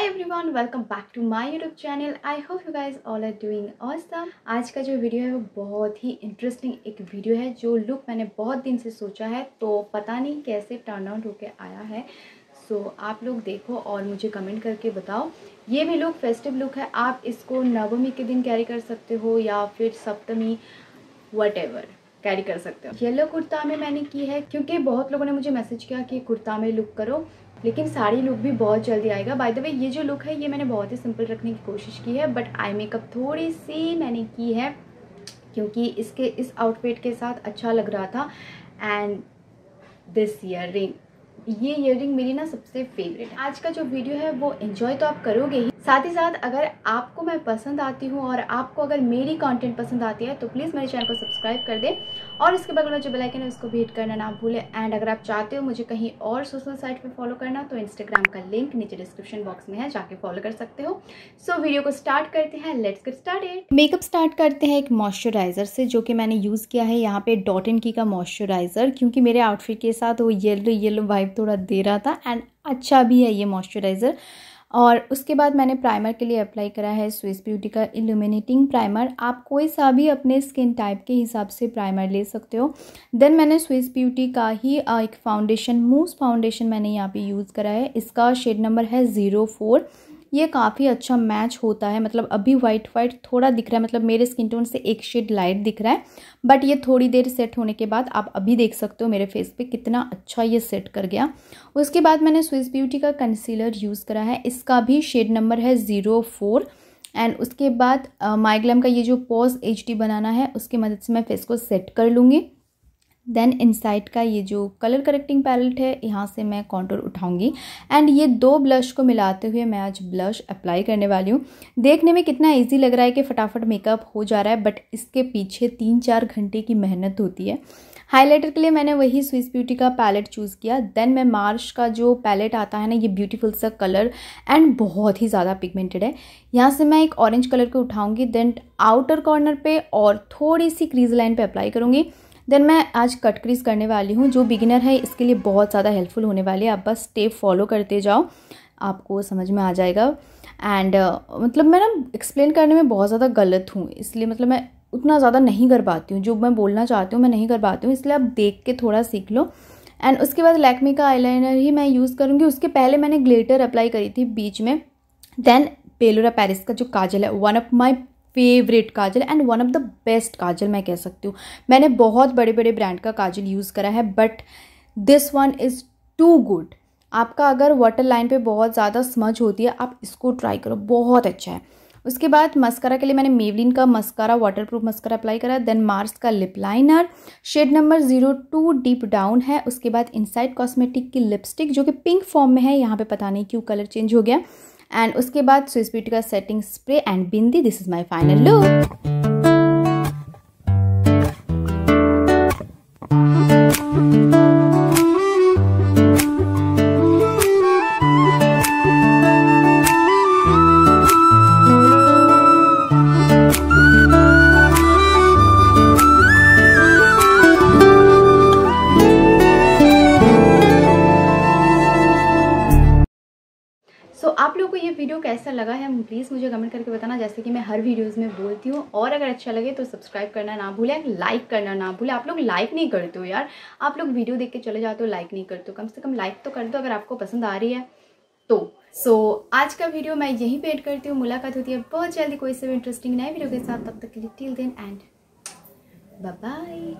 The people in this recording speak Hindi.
high everyone welcome back to my YouTube channel I hope you guys all are doing awesome आज का जो वीडियो है वो बहुत ही इंटरेस्टिंग एक वीडियो है जो लुक मैंने बहुत दिन से सोचा है तो पता नहीं कैसे टर्न आउट होकर आया है सो so, आप लोग देखो और मुझे कमेंट करके बताओ ये भी लुक फेस्टिव लुक है आप इसको नवमी के दिन कैरी कर सकते हो या फिर सप्तमी वट कैरी कर सकते हो येलो कुर्ता में मैंने की है क्योंकि बहुत लोगों ने मुझे मैसेज किया कि कुर्ता में लुक करो लेकिन साड़ी लुक भी बहुत जल्दी आएगा बाय द वे ये जो लुक है ये मैंने बहुत ही सिंपल रखने की कोशिश की है बट आई मेकअप थोड़ी सी मैंने की है क्योंकि इसके इस आउटफिट के साथ अच्छा लग रहा था एंड दिस ईयर रिंग ये ईयर रिंग मेरी ना सबसे फेवरेट आज का जो वीडियो है वो इन्जॉय तो आप करोगे ही साथ ही साथ अगर आपको मैं पसंद आती हूँ और आपको अगर मेरी कंटेंट पसंद आती है तो प्लीज़ मेरे चैनल को सब्सक्राइब कर दें और इसके बगल में जो आइकन है उसको भी हिट करना ना भूलें एंड अगर आप चाहते हो मुझे कहीं और सोशल साइट पे फॉलो करना तो इंस्टाग्राम का लिंक नीचे डिस्क्रिप्शन बॉक्स में है जाके फॉलो कर सकते हो सो so, वीडियो को स्टार्ट करते हैं let's get start makeup start करते हैं एक मॉइस्चराइज़र से जो कि मैंने यूज़ किया है यहाँ पर डॉट इन की का मॉइस्चराइज़र क्योंकि मेरे आउटफिट के साथ वो येलो येलो वाइब थोड़ा दे रहा था एंड अच्छा भी है ये मॉइस्चराइज़र और उसके बाद मैंने प्राइमर के लिए अप्लाई करा है स्विस ब्यूटी का इल्यूमिनेटिंग प्राइमर आप कोई सा भी अपने स्किन टाइप के हिसाब से प्राइमर ले सकते हो देन मैंने स्विस ब्यूटी का ही एक फाउंडेशन मूस फाउंडेशन मैंने यहाँ पे यूज़ करा है इसका शेड नंबर है ज़ीरो फोर ये काफ़ी अच्छा मैच होता है मतलब अभी वाइट वाइट थोड़ा दिख रहा है मतलब मेरे स्किन टोन से एक शेड लाइट दिख रहा है बट ये थोड़ी देर सेट होने के बाद आप अभी देख सकते हो मेरे फेस पे कितना अच्छा ये सेट कर गया उसके बाद मैंने स्विस ब्यूटी का कंसीलर यूज़ करा है इसका भी शेड नंबर है ज़ीरो फोर एंड उसके बाद माइग्लम का ये जो पॉज एच बनाना है उसकी मदद से मैं फेस को सेट कर लूँगी देन इनसाइट का ये जो कलर करेक्टिंग पैलेट है यहाँ से मैं कॉन्टोर उठाऊंगी एंड ये दो ब्लश को मिलाते हुए मैं आज ब्लश अप्लाई करने वाली हूँ देखने में कितना ईजी लग रहा है कि फटाफट मेकअप हो जा रहा है बट इसके पीछे तीन चार घंटे की मेहनत होती है हाइलाइटर के लिए मैंने वही स्विस ब्यूटी का पैलेट चूज़ किया देन मैं मार्श का जो पैलेट आता है ना ये ब्यूटीफुल सा कलर एंड बहुत ही ज़्यादा पिगमेंटेड है यहाँ से मैं एक ऑरेंज कलर को उठाऊंगी देन आउटर कॉर्नर पे और थोड़ी सी क्रीज लाइन पे अप्लाई करूँगी देन मैं आज कट क्रीज करने वाली हूँ जो बिगिनर है इसके लिए बहुत ज़्यादा हेल्पफुल होने वाली है आप बस स्टेप फॉलो करते जाओ आपको समझ में आ जाएगा एंड uh, मतलब मैं ना एक्सप्लेन करने में बहुत ज़्यादा गलत हूँ इसलिए मतलब मैं उतना ज़्यादा नहीं कर पाती हूँ जो मैं बोलना चाहती हूँ मैं नहीं कर पाती हूँ इसलिए आप देख के थोड़ा सीख लो एंड उसके बाद लैक्मे का आईलाइनर ही मैं यूज़ करूँगी उसके पहले मैंने ग्लेटर अप्लाई करी थी बीच में देन पेलोरा पैरिस का जो काजल है one of my favourite kajal and one of the best kajal मैं कह सकती हूँ मैंने बहुत बड़े बड़े ब्रांड का काजल यूज़ करा है but this one is too good आपका अगर वाटर लाइन पर बहुत ज़्यादा स्मज होती है आप इसको ट्राई करो बहुत अच्छा है उसके बाद मस्करा के लिए मैंने मेवलिन का mascara waterproof mascara apply करा देन मार्स का lip liner shade number zero two deep down है उसके बाद इनसाइड कॉस्मेटिक की लिपस्टिक जो कि पिंक फॉर्म में है यहाँ पे पता नहीं क्यों कलर चेंज हो गया एंड उसके बाद स्विच ब्यूटी का setting spray and bindi this is my final look so so, आप लोगों को ये वीडियो कैसा लगा है प्लीज़ मुझे कमेंट करके बताना जैसे कि मैं हर वीडियोस में बोलती हूँ और अगर अच्छा लगे तो सब्सक्राइब करना ना भूलें लाइक करना ना भूलें आप लोग लाइक नहीं करते हो यार आप लोग वीडियो देख के चले जाते हो लाइक नहीं करते हो कम से कम लाइक तो कर दो अगर आपको पसंद आ रही है तो सो so, आज का वीडियो मैं यहीं पर एड करती हूँ मुलाकात होती है बहुत जल्दी कोई से इंटरेस्टिंग नए वीडियो के साथ तब तक के लिए टिल देन एंड बाय